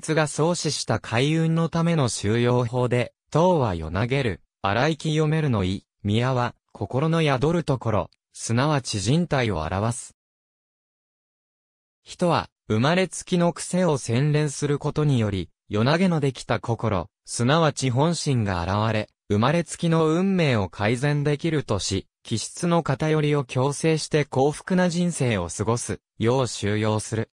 津が創始した海運のための収容法で、唐は夜投げる、荒い清めるの意、宮は、心の宿るところ、すなわち人体を表す。人は、生まれつきの癖を洗練することにより、夜投げのできた心、すなわち本心が現れ、生まれつきの運命を改善できるとし、気質の偏りを強制して幸福な人生を過ごす、よう収容する。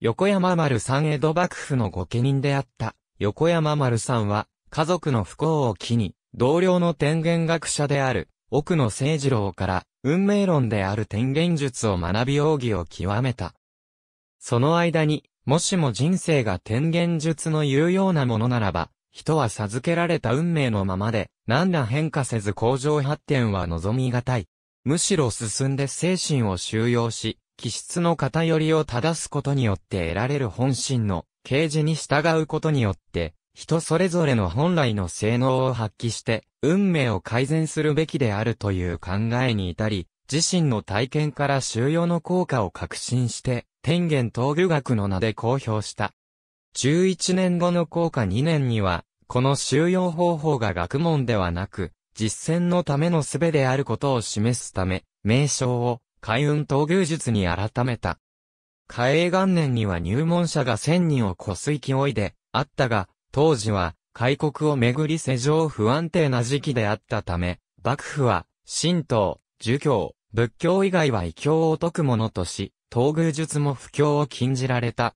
横山丸さん江戸幕府の御家人であった横山丸さんは家族の不幸を機に同僚の天元学者である奥野聖二郎から運命論である天元術を学び奥義を極めた。その間にもしも人生が天元術のうようなものならば人は授けられた運命のままで何ら変化せず向上発展は望みがたい。むしろ進んで精神を収容し、気質の偏りを正すことによって得られる本心の啓示に従うことによって、人それぞれの本来の性能を発揮して、運命を改善するべきであるという考えに至り、自身の体験から収容の効果を確信して、天元闘牛学の名で公表した。11年後の効果2年には、この収容方法が学問ではなく、実践のための術であることを示すため、名称を海運闘牛術に改めた。海英元年には入門者が千人を超す勢いであったが、当時は開国をめぐり世情不安定な時期であったため、幕府は、神道、儒教、仏教以外は異教を解くものとし、東宮術も不教を禁じられた。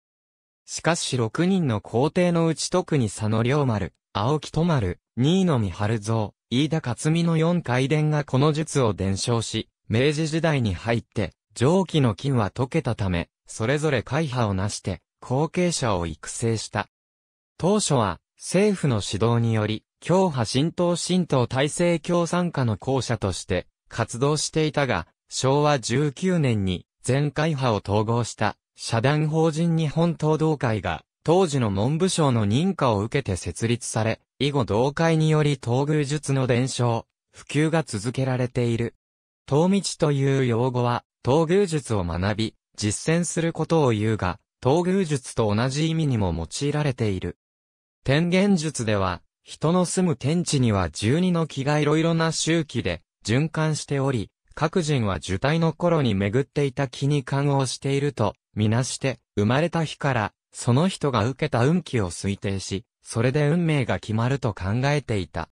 しかし6人の皇帝のうち特に佐野良丸、青木と丸、新野美春蔵、飯田勝美の4回伝がこの術を伝承し、明治時代に入って、蒸気の金は溶けたため、それぞれ会派を成して、後継者を育成した。当初は、政府の指導により、教派新党新党体制共産化の校舎として、活動していたが、昭和19年に、全会派を統合した、社団法人日本東道会が、当時の文部省の認可を受けて設立され、以後同会により東宮術の伝承、普及が続けられている。東道という用語は、東宮術を学び、実践することを言うが、東宮術と同じ意味にも用いられている。天元術では、人の住む天地には十二の気がいろいろな周期で循環しており、各人は受胎の頃に巡っていた気に感応していると、みなして、生まれた日から、その人が受けた運気を推定し、それで運命が決まると考えていた。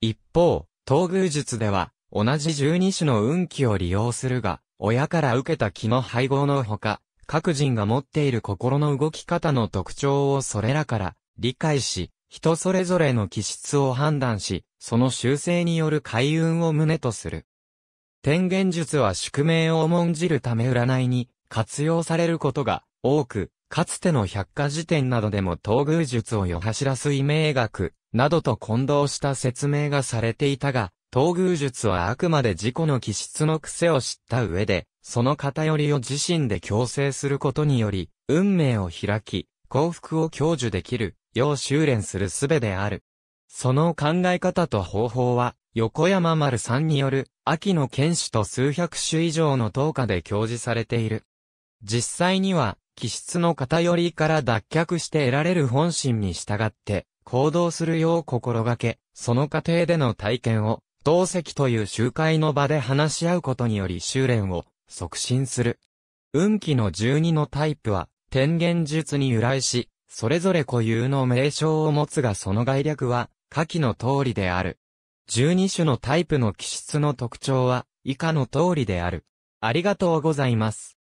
一方、東宮術では、同じ十二種の運気を利用するが、親から受けた気の配合のほか、各人が持っている心の動き方の特徴をそれらから理解し、人それぞれの気質を判断し、その修正による開運を旨とする。天元術は宿命を重んじるため占いに活用されることが多く、かつての百科事典などでも東宮術を夜走らす学などと混同した説明がされていたが、東宮術はあくまで自己の気質の癖を知った上で、その偏りを自身で強制することにより、運命を開き、幸福を享受できる、よう修練する術である。その考え方と方法は、横山丸さんによる、秋の剣士と数百種以上の等価で表示されている。実際には、気質の偏りから脱却して得られる本心に従って、行動するよう心がけ、その過程での体験を、同席という集会の場で話し合うことにより修練を促進する。運気の12のタイプは、天元術に由来し、それぞれ固有の名称を持つがその概略は、下記の通りである。12種のタイプの気質の特徴は、以下の通りである。ありがとうございます。